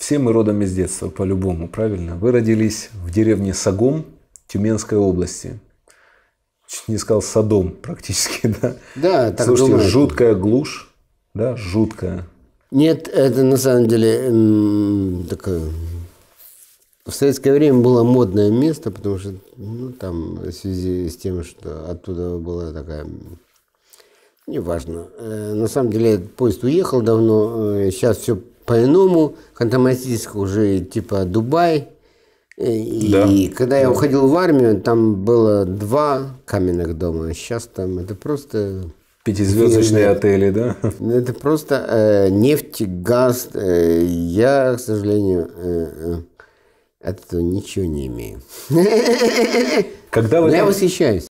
Все мы родом из детства, по-любому, правильно? Вы родились в деревне Сагом Тюменской области. Чуть не сказал Садом практически, да? Да, так Слушайте, думаю. жуткая глушь, да, жуткая. Нет, это на самом деле такое... В советское время было модное место, потому что ну, там в связи с тем, что оттуда была такая Неважно. Э, на самом деле поезд уехал давно. Э, сейчас все по-иному. Хантамасийск уже типа Дубай. И да. когда я уходил в армию, там было два каменных дома. сейчас там это просто... Пятизвездочные Фигня. отели, да? Ну, это просто э, нефть, газ. Э, я, к сожалению, э, э, этого ничего не имею. Когда вы... Я восхищаюсь.